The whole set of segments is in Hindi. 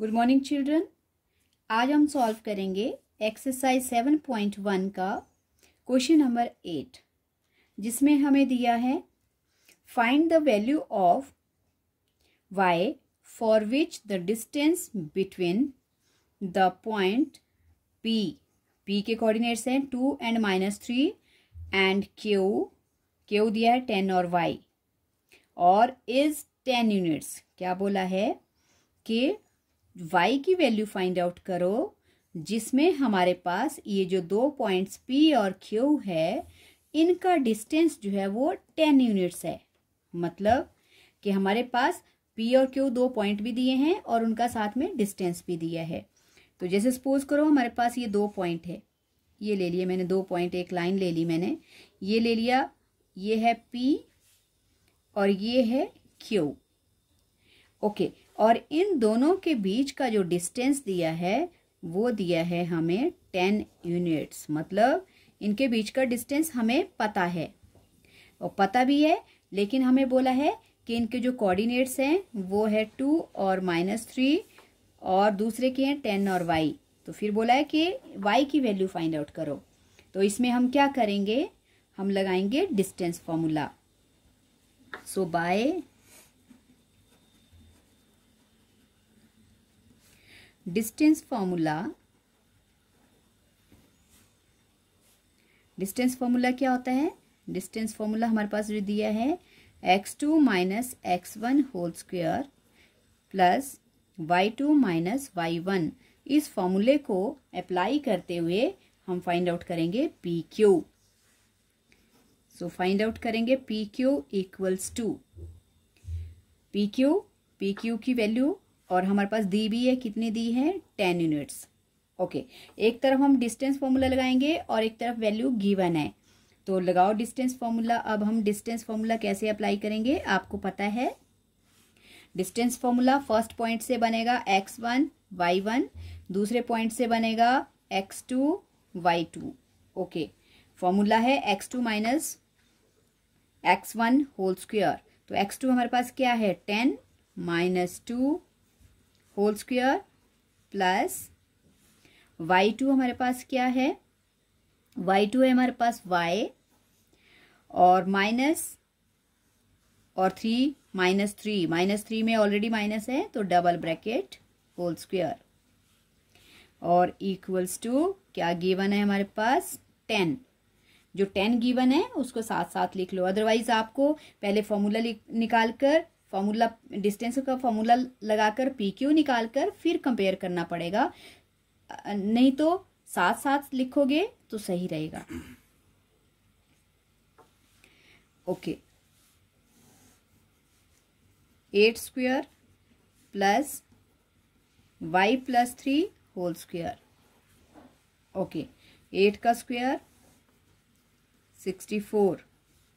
गुड मॉर्निंग चिल्ड्रन आज हम सॉल्व करेंगे एक्सरसाइज सेवन पॉइंट वन का क्वेश्चन नंबर एट जिसमें हमें दिया है find the value of Y for which the distance between the point P P के कोऑर्डिनेट्स हैं two and minus three and Q Q दिया है टेन और वाई और इज टेन यूनिट्स क्या बोला है कि y की वैल्यू फाइंड आउट करो जिसमें हमारे पास ये जो दो पॉइंट्स p और q है इनका डिस्टेंस जो है वो टेन यूनिट्स है मतलब कि हमारे पास p और q दो पॉइंट भी दिए हैं और उनका साथ में डिस्टेंस भी दिया है तो जैसे सपोज करो हमारे पास ये दो पॉइंट है ये ले लिया मैंने दो पॉइंट एक लाइन ले ली मैंने ये ले लिया ये है p और ये है q ओके okay, और इन दोनों के बीच का जो डिस्टेंस दिया है वो दिया है हमें टेन यूनिट्स मतलब इनके बीच का डिस्टेंस हमें पता है और पता भी है लेकिन हमें बोला है कि इनके जो कोऑर्डिनेट्स हैं वो है टू और माइनस थ्री और दूसरे के हैं टेन और वाई तो फिर बोला है कि वाई की वैल्यू फाइंड आउट करो तो इसमें हम क्या करेंगे हम लगाएंगे distance formula so by distance formula distance formula क्या होता है डिस्टेंस फॉर्मूला हमारे पास जो दिया है X two minus X one whole square plus Y two minus Y one इस फॉर्मूले को अप्लाई करते हुए हम फाइंड आउट करेंगे P Q so find out करेंगे P Q equals to P Q P Q की वैल्यू और हमारे पास दी भी है कितनी दी है टेन यूनिट्स ओके एक तरफ हम डिस्टेंस फॉर्मूला लगाएंगे और एक तरफ वैल्यू गिवन है तो लगाओ डिस्टेंस फॉर्मूला अब हम डिस्टेंस फॉर्मूला कैसे अप्लाई करेंगे आपको पता है डिस्टेंस फॉर्मूला फर्स्ट पॉइंट से बनेगा एक्स वन वाई वन दूसरे पॉइंट से बनेगा X two Y two okay formula है X two minus X one whole square तो एक्स टू हमारे पास क्या है ten minus two whole square plus Y two हमारे पास क्या है वाई टू है हमारे पास वाई और माइनस और three minus three minus three में ऑलरेडी माइनस है तो डबल ब्रैकेट होल स्क्वायर और इक्वल्स टू क्या गिवन है हमारे पास टेन जो टेन गिवन है उसको साथ साथ लिख लो अदरवाइज आपको पहले फॉर्मूला निकाल कर फॉर्मूला डिस्टेंस का फॉर्मूला लगाकर पी क्यू निकाल कर फिर कंपेयर करना पड़ेगा नहीं तो साथ साथ लिखोगे तो सही रहेगा okay eight square plus Y plus three whole square okay eight का स्क्वेयर सिक्सटी फोर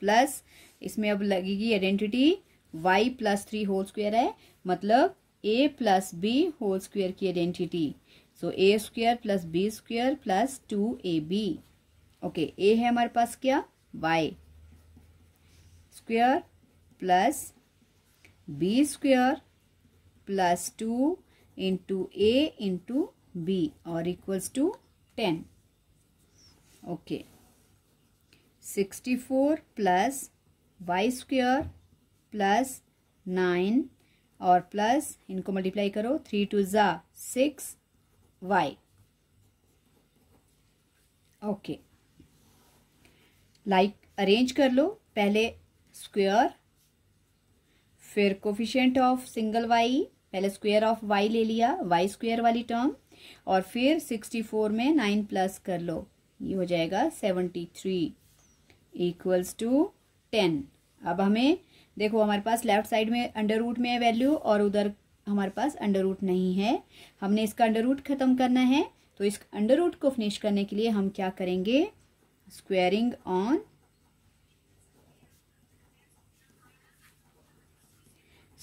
प्लस इसमें अब लगेगी identity Y plus three whole square है मतलब A plus B whole square की identity so A square plus B square plus two A B okay A है हमारे पास क्या Y square plus B square plus two into A into B और equals to ten okay sixty four plus Y square plus nine और प्लस इनको मल्टीप्लाई करो थ्री टू ज़ा six Y okay like arrange कर लो पहले स्क्वेयर फिर कोफिशेंट ऑफ सिंगल वाई पहले स्क्वेयर ऑफ वाई ले लिया वाई स्क्वेयर वाली टर्म और फिर सिक्सटी फोर में नाइन प्लस कर लो ये हो जाएगा seventy three equals to ten अब हमें देखो हमारे पास लेफ्ट साइड में अंडर रूट में है वैल्यू और उधर हमारे पास अंडर रूट नहीं है हमने इसका अंडर रूट ख़त्म करना है तो इस अंडर रूट को फिनिश करने के लिए हम क्या करेंगे squaring on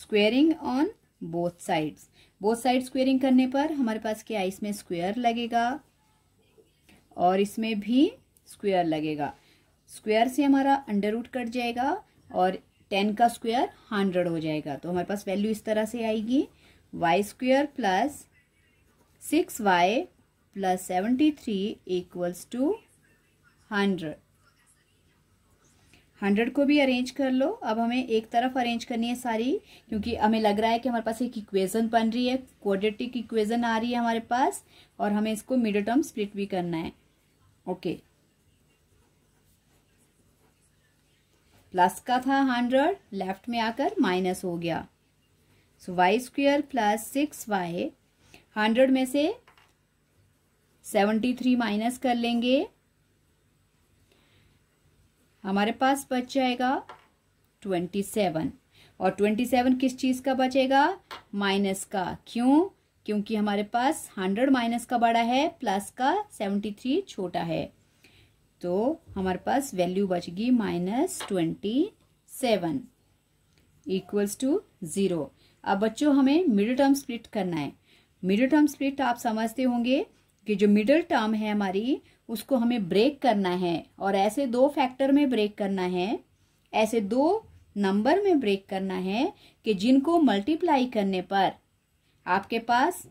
squaring on both sides both side squaring करने पर हमारे पास क्या है इसमें स्क्वेयर लगेगा और इसमें भी स्क्वेयर लगेगा स्क्वेयर से हमारा अंडर रूट कट जाएगा और टेन का स्क्वायर हंड्रेड हो जाएगा तो हमारे पास वैल्यू इस तरह से आएगी Y square plus six Y plus seventy three equals to hundred hundred को भी अरेंज कर लो अब हमें एक तरफ अरेंज करनी है सारी क्योंकि हमें लग रहा है कि हमारे पास एक इक्वेशन बन रही है क्वाड्रेटिक इक्वेशन आ रही है हमारे पास और हमें इसको मिड टर्म स्प्लिट भी करना है ओके okay. प्लस का था हंड्रेड लेफ्ट में आकर माइनस हो गया so Y square plus six Y hundred में से सेवेंटी थ्री माइनस कर लेंगे हमारे पास बच जाएगा ट्वेंटी सेवन और ट्वेंटी सेवन किस चीज़ का बचेगा माइनस का क्यों क्योंकि हमारे पास हंड्रेड माइनस का बड़ा है प्लस का सेवेंटी थ्री छोटा है तो हमारे पास वैल्यू गई minus twenty seven equals to zero अब बच्चों हमें मिडिल टर्म स्प्लिट करना है मिडिल टर्म स्प्लिट आप समझते होंगे कि जो मिडिल टर्म है हमारी उसको हमें ब्रेक करना है और ऐसे दो फैक्टर में ब्रेक करना है ऐसे दो नंबर में ब्रेक करना है कि जिनको मल्टीप्लाई करने पर आपके पास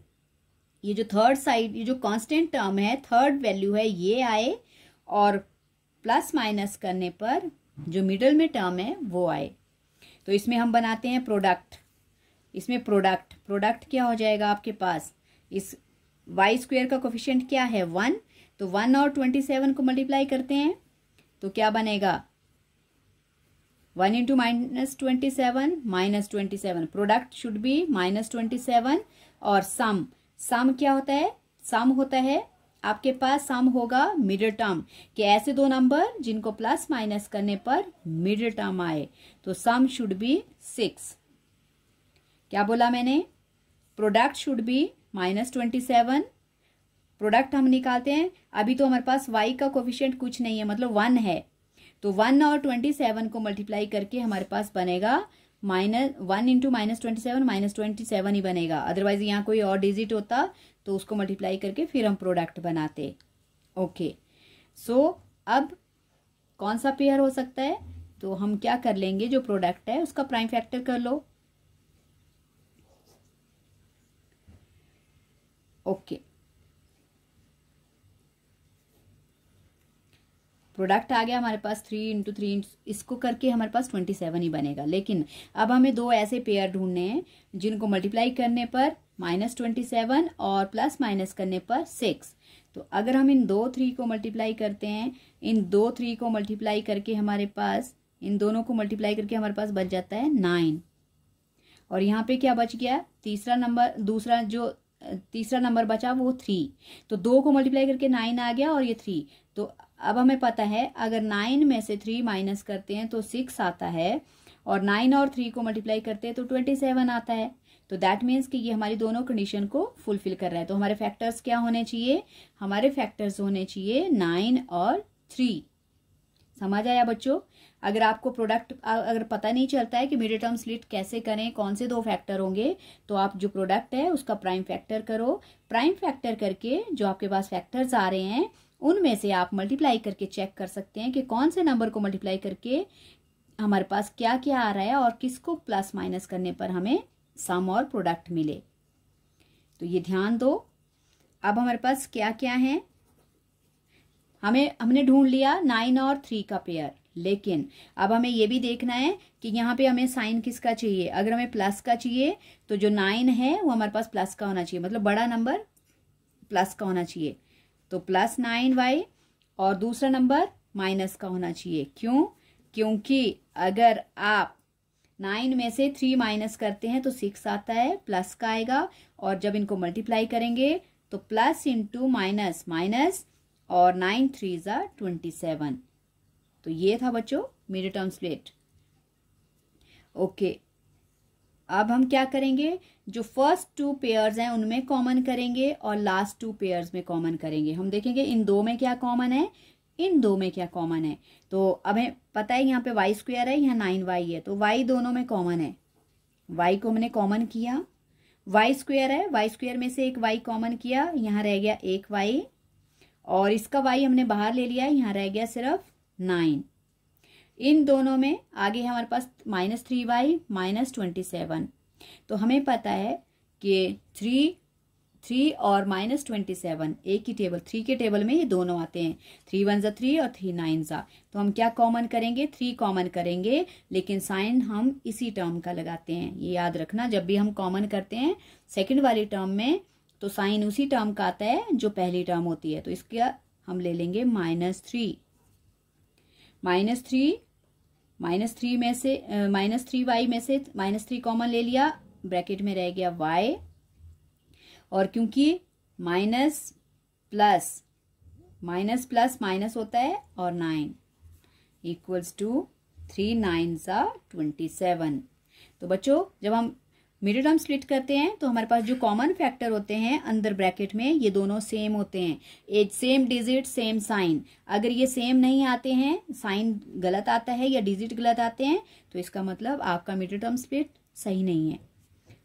ये जो थर्ड साइड ये जो कांस्टेंट टर्म है थर्ड वैल्यू है ये आए और प्लस माइनस करने पर जो मिडल में टर्म है वो आए तो इसमें हम बनाते हैं प्रोडक्ट इसमें प्रोडक्ट प्रोडक्ट क्या हो जाएगा आपके पास इस वाई स्क्वेयर का कोफिशियंट क्या है वन तो वन और ट्वेंटी सेवन को मल्टीप्लाई करते हैं तो क्या बनेगा one into minus twenty seven minus twenty seven product should be minus twenty seven और सम सम क्या होता है सम होता है आपके पास सम होगा मिडिल टर्म कि ऐसे दो नंबर जिनको प्लस माइनस करने पर मिडिल टर्म आए तो सम शुड बी सिक्स क्या बोला मैंने product should be minus twenty seven product हम निकालते हैं अभी तो हमारे पास वाई का कोफिशियंट कुछ नहीं है मतलब वन है तो वन और ट्वेंटी सेवन को मल्टीप्लाई करके हमारे पास बनेगा minus one into minus twenty seven minus twenty seven ही बनेगा अदरवाइज यहाँ कोई और डिजिट होता तो उसको मल्टीप्लाई करके फिर हम प्रोडक्ट बनाते ओके सो so, अब कौन सा पेयर हो सकता है तो हम क्या कर लेंगे जो प्रोडक्ट है उसका प्राइम फैक्टर कर लो ओके प्रोडक्ट आ गया हमारे पास थ्री इंटू थ्री इंटू इसको करके हमारे पास ट्वेंटी सेवन ही बनेगा लेकिन अब हमें दो ऐसे पेयर ढूंढने हैं जिनको मल्टीप्लाई करने पर माइनस ट्वेंटी सेवन और प्लस माइनस करने पर सिक्स तो अगर हम इन दो थ्री को मल्टीप्लाई करते हैं इन दो थ्री को मल्टीप्लाई करके हमारे पास इन दोनों को मल्टीप्लाई करके हमारे पास बच जाता है नाइन और यहाँ पे क्या बच गया तीसरा नंबर दूसरा जो तीसरा नंबर बचा वो थ्री तो दो को मल्टीप्लाई करके नाइन आ गया और ये थ्री तो अब हमें पता है अगर नाइन में से थ्री माइनस करते हैं तो सिक्स आता है और नाइन और थ्री को मल्टीप्लाई करते हैं तो ट्वेंटी सेवन आता है तो दैट मीन्स कि ये हमारी दोनों कंडीशन को फुलफिल कर रहा है तो हमारे फैक्टर्स क्या होने चाहिए हमारे फैक्टर्स होने चाहिए नाइन और थ्री समझ आया बच्चों अगर आपको प्रोडक्ट अगर पता नहीं चलता है कि मिडिल टर्म स्लिट कैसे करें कौन से दो फैक्टर होंगे तो आप जो प्रोडक्ट है उसका प्राइम फैक्टर करो प्राइम फैक्टर करके जो आपके पास फैक्टर्स आ रहे हैं उनमें से आप मल्टीप्लाई करके चेक कर सकते हैं कि कौन से नंबर को मल्टीप्लाई करके हमारे पास क्या क्या आ रहा है और किसको प्लस माइनस करने पर हमें सम और प्रोडक्ट मिले तो ये ध्यान दो अब हमारे पास क्या क्या है हमें हमने ढूंढ लिया नाइन और थ्री का पेयर लेकिन अब हमें यह भी देखना है कि यहाँ पे हमें साइन किसका चाहिए अगर हमें प्लस का चाहिए तो जो नाइन है वो हमारे पास प्लस का होना चाहिए मतलब बड़ा नंबर प्लस का होना चाहिए तो प्लस नाइन वाई और दूसरा नंबर माइनस का होना चाहिए क्यों क्योंकि अगर आप नाइन में से थ्री माइनस करते हैं तो सिक्स आता है प्लस का आएगा और जब इनको मल्टीप्लाई करेंगे तो प्लस इंटू माइनस माइनस और नाइन थ्री ज़ा ट्वेंटी सेवन तो ये था बच्चों मिड टर्म स्प्लिट ओके अब हम क्या करेंगे जो फर्स्ट टू पेयर्स हैं उनमें कॉमन करेंगे और लास्ट टू पेयर्स में कॉमन करेंगे हम देखेंगे इन दो में क्या कॉमन है इन दो में क्या कॉमन है तो अब पता है यहाँ पे वाई स्क्वेयर है यहाँ नाइन वाई है तो वाई दोनों में कॉमन है वाई को हमने कॉमन किया वाई स्क्वेयर है वाई स्क्वेयर में से एक वाई कॉमन किया यहाँ रह गया एक वाई और इसका वाई हमने बाहर ले लिया यहाँ रह गया सिर्फ नाइन इन दोनों में आगे हमारे पास minus three y minus twenty seven तो हमें पता है कि थ्री थ्री और माइनस ट्वेंटी सेवन एक ही टेबल थ्री के टेबल में ये दोनों आते हैं थ्री वन ज़ा थ्री और थ्री नाइन ज़ा तो हम क्या कॉमन करेंगे थ्री कॉमन करेंगे लेकिन साइन हम इसी टर्म का लगाते हैं ये याद रखना जब भी हम कॉमन करते हैं सेकेंड वाली टर्म में तो साइन उसी टर्म का आता है जो पहली टर्म होती है तो इसका हम ले लेंगे minus three minus three minus three में से माइनस थ्री वाई में से माइनस थ्री कॉमन ले लिया ब्रैकेट में रह गया वाई और क्योंकि minus plus minus plus minus होता है और nine equals to three nine सा ट्वेंटी सेवन तो बच्चों जब हम मिडिल टर्म स्प्लिट करते हैं तो हमारे पास जो कॉमन फैक्टर होते हैं अंदर ब्रैकेट में ये दोनों सेम होते हैं as same digit same sign अगर ये सेम नहीं आते हैं साइन गलत आता है या डिजिट गलत आते हैं तो इसका मतलब आपका मिडिल टर्म स्प्लिट सही नहीं है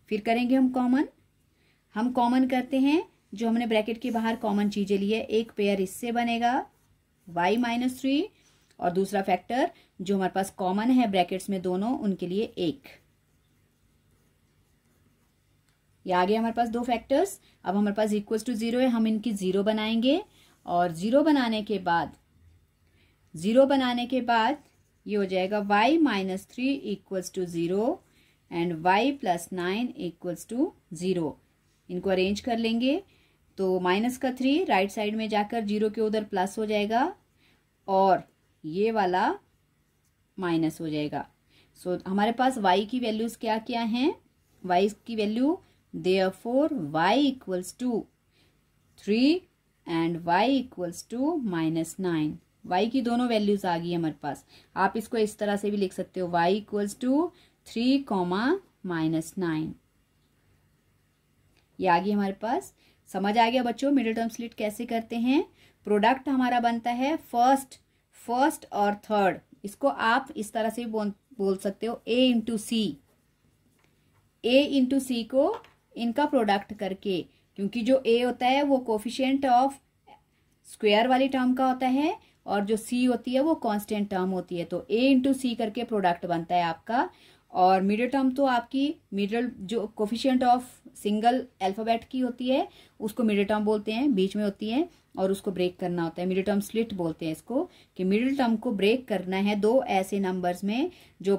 फिर करेंगे हम कॉमन हम कॉमन करते हैं जो हमने ब्रैकेट के बाहर कॉमन चीजें ली है एक पेयर इससे बनेगा वाई माइनस थ्री और दूसरा फैक्टर जो हमारे पास कॉमन है ब्रैकेट्स में दोनों उनके लिए एक ये आ गया हमारे पास दो फैक्टर्स अब हमारे पास इक्वल टू जीरो है हम इनकी जीरो बनाएंगे और जीरो बनाने के बाद जीरो बनाने के बाद ये हो जाएगा y minus three equals to zero and y plus nine equals to zero इनको अरेंज कर लेंगे तो माइनस का थ्री राइट साइड में जाकर जीरो के उधर प्लस हो जाएगा और ये वाला माइनस हो जाएगा सो so, हमारे पास वाई की वैल्यूज क्या क्या हैं वाई की value are for y equals to three and y equals to minus nine y की दोनों वैल्यूज आ गई हमारे पास आप इसको इस तरह से भी लिख सकते हो y equals to three comma minus nine ये आ गई हमारे पास समझ आ गया बच्चों मिडिल टर्म स्लिट कैसे करते हैं प्रोडक्ट हमारा बनता है फर्स्ट फर्स्ट और थर्ड इसको आप इस तरह से बोल बोल सकते हो ए इंटू सी ए इंटू सी को इनका प्रोडक्ट करके क्योंकि जो ए होता है वो कोफिशियंट ऑफ स्क्वेयर वाली टर्म का होता है और जो सी होती है वो कांस्टेंट टर्म होती है तो ए इंटू सी करके प्रोडक्ट बनता है आपका और मिडिल टर्म तो आपकी मिडल जो कोफिशियंट ऑफ सिंगल अल्फ़ाबेट की होती है उसको मिडिल टर्म बोलते हैं बीच में होती है और उसको ब्रेक करना होता है मिडिल टर्म स्लिट बोलते हैं इसको कि मिडिल टर्म को ब्रेक करना है दो ऐसे नंबर्स में जो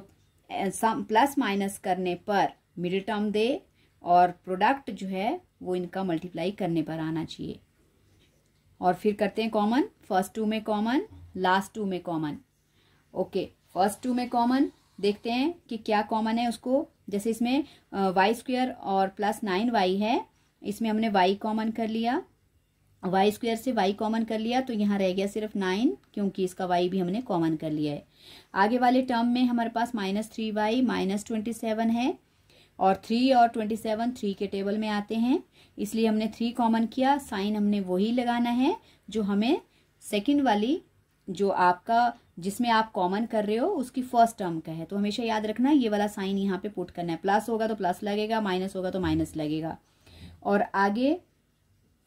प्लस माइनस करने पर मिडिल टर्म दे और प्रोडक्ट जो है वो इनका मल्टीप्लाई करने पर आना चाहिए और फिर करते हैं कॉमन फर्स्ट टू में कॉमन लास्ट टू में कॉमन ओके फर्स्ट टू में कॉमन देखते हैं कि क्या कॉमन है उसको जैसे इसमें वाई स्क्वेयर और प्लस नाइन वाई है इसमें हमने वाई कॉमन कर लिया वाई स्क्वेयर से वाई कॉमन कर लिया तो यहाँ रह गया सिर्फ नाइन क्योंकि इसका वाई भी हमने कॉमन कर लिया है आगे वाले टर्म में हमारे पास minus three y minus twenty seven है और थ्री और ट्वेंटी सेवन थ्री के टेबल में आते हैं इसलिए हमने थ्री कॉमन किया साइन हमने वही लगाना है जो हमें सेकेंड वाली जो आपका जिसमें आप कॉमन कर रहे हो उसकी फर्स्ट टर्म का है तो हमेशा याद रखना ये वाला साइन यहाँ पे पुट करना है प्लस होगा तो प्लस लगेगा माइनस होगा तो माइनस लगेगा और आगे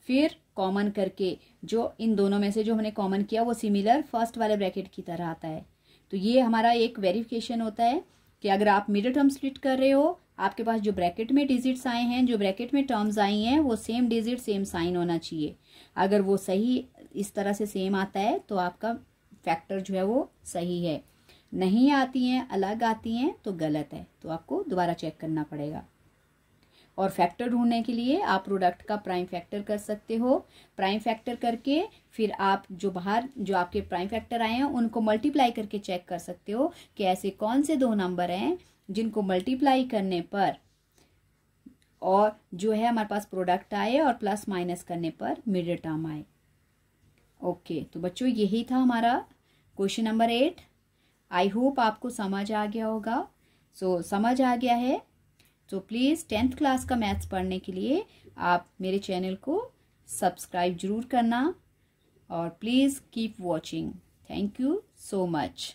फिर कॉमन करके जो इन दोनों में से जो हमने कॉमन किया वो सिमिलर फर्स्ट वाले ब्रैकेट की तरह आता है तो ये हमारा एक वेरिफिकेशन होता है कि अगर आप मिडिल टर्म स्प्लिट कर रहे हो आपके पास जो ब्रैकेट में डिजिट्स आए हैं जो ब्रैकेट में टर्म्स आई हैं वो सेम डिजिट सेम साइन होना चाहिए अगर वो सही इस तरह से सेम आता है तो आपका फैक्टर जो है वो सही है नहीं आती हैं अलग आती हैं तो गलत है तो आपको दोबारा चेक करना पड़ेगा और फैक्टर ढूंढने के लिए आप प्रोडक्ट का प्राइम फैक्टर कर सकते हो प्राइम फैक्टर करके फिर आप जो बाहर जो आपके प्राइम फैक्टर आए हैं उनको मल्टीप्लाई करके चेक कर सकते हो कि ऐसे कौन से दो नंबर हैं जिनको मल्टीप्लाई करने पर और जो है हमारे पास प्रोडक्ट आए और प्लस माइनस करने पर मिड टर्म आए ओके तो बच्चों यही था हमारा question number eight I hope आपको समझ आ गया होगा सो so, समझ आ गया है तो प्लीज़ टेंथ क्लास का मैथ्स पढ़ने के लिए आप मेरे चैनल को सब्सक्राइब जरूर करना और please keep watching thank you so much